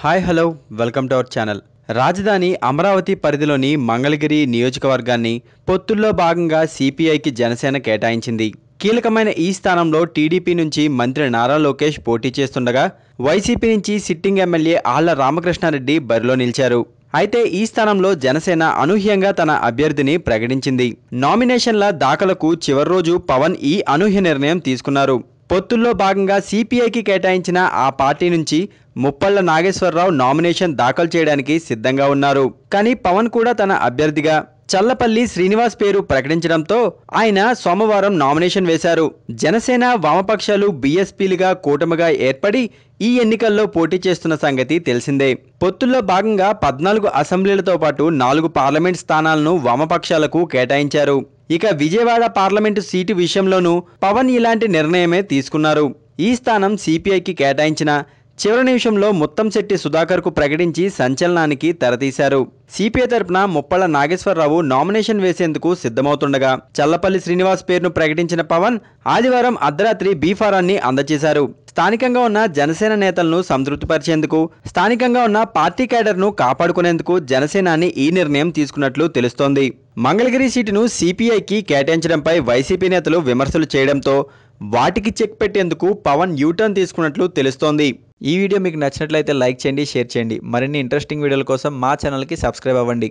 hi hello welcome to our channel రాజధాని అమరావతి పరిధిలోని మంగళగిరి నియోజకవర్గాన్ని పొత్తుల్లో భాగంగా సిపిఐకి జనసేన కేటాయించింది కీలకమైన ఈ స్థానంలో టీడీపీ నుంచి మంత్రి నారా లోకేష్ పోటీ చేస్తుండగా వైసీపీ నుంచి సిట్టింగ్ ఎమ్మెల్యే ఆళ్ల రామకృష్ణారెడ్డి బరిలో నిలిచారు అయితే ఈ స్థానంలో జనసేన అనూహ్యంగా తన అభ్యర్థిని ప్రకటించింది నామినేషన్ల దాఖలకు చివరి రోజు పవన్ ఈ అనూహ్య నిర్ణయం తీసుకున్నారు పొత్తుల్లో భాగంగా సిపిఐకి కేటాయించిన ఆ పార్టీ నుంచి ముప్పళ్ల నాగేశ్వరరావు నామినేషన్ దాఖలు చేయడానికి సిద్ధంగా ఉన్నారు కానీ పవన్ కూడా తన అభ్యర్థిగా చల్లపల్లి శ్రీనివాస్ పేరు ప్రకటించడంతో ఆయన సోమవారం నామినేషన్ వేశారు జనసేన వామపక్షాలు బీఎస్పీలుగా కూటమిగా ఏర్పడి ఈ ఎన్నికల్లో పోటీ చేస్తున్న సంగతి తెలిసిందే పొత్తుల్లో భాగంగా పద్నాలుగు అసెంబ్లీలతో పాటు నాలుగు పార్లమెంట్ స్థానాలను వామపక్షాలకు కేటాయించారు ఇక విజయవాడ పార్లమెంటు సీటు విషయంలోనూ పవన్ ఇలాంటి నిర్ణయమే తీసుకున్నారు ఈ స్థానం సిపిఐకి కేటాయించిన చివరి నిమిషంలో మొత్తం శెట్టి సుధాకర్కు ప్రకటించి సంచలనానికి తెరతీశారు సిపిఐ తరపున ముప్పళ్ల నాగేశ్వరరావు నామినేషన్ వేసేందుకు సిద్ధమవుతుండగా చల్లపల్లి శ్రీనివాస్ పేరును ప్రకటించిన పవన్ ఆదివారం అర్ధరాత్రి బీఫారాన్ని అందజేశారు స్థానికంగా ఉన్న జనసేన నేతలను సంతృప్తిపరిచేందుకు స్థానికంగా ఉన్న పార్టీ క్యాడర్ను కాపాడుకునేందుకు జనసేనాన్ని ఈ నిర్ణయం తీసుకున్నట్లు తెలుస్తోంది మంగళగిరి సీటును సిపిఐకి కేటాయించడంపై వైసీపీ నేతలు విమర్శలు చేయడంతో వాటికి చెక్ పెట్టేందుకు పవన్ యూటర్న్ తీసుకున్నట్లు తెలుస్తోంది ఈ వీడియో మీకు నచ్చినట్లయితే లైక్ చేయండి షేర్ చేయండి మరిన్ని ఇంట్రెస్టింగ్ వీడియోల కోసం మా ఛానల్కి సబ్స్క్రైబ్ అవ్వండి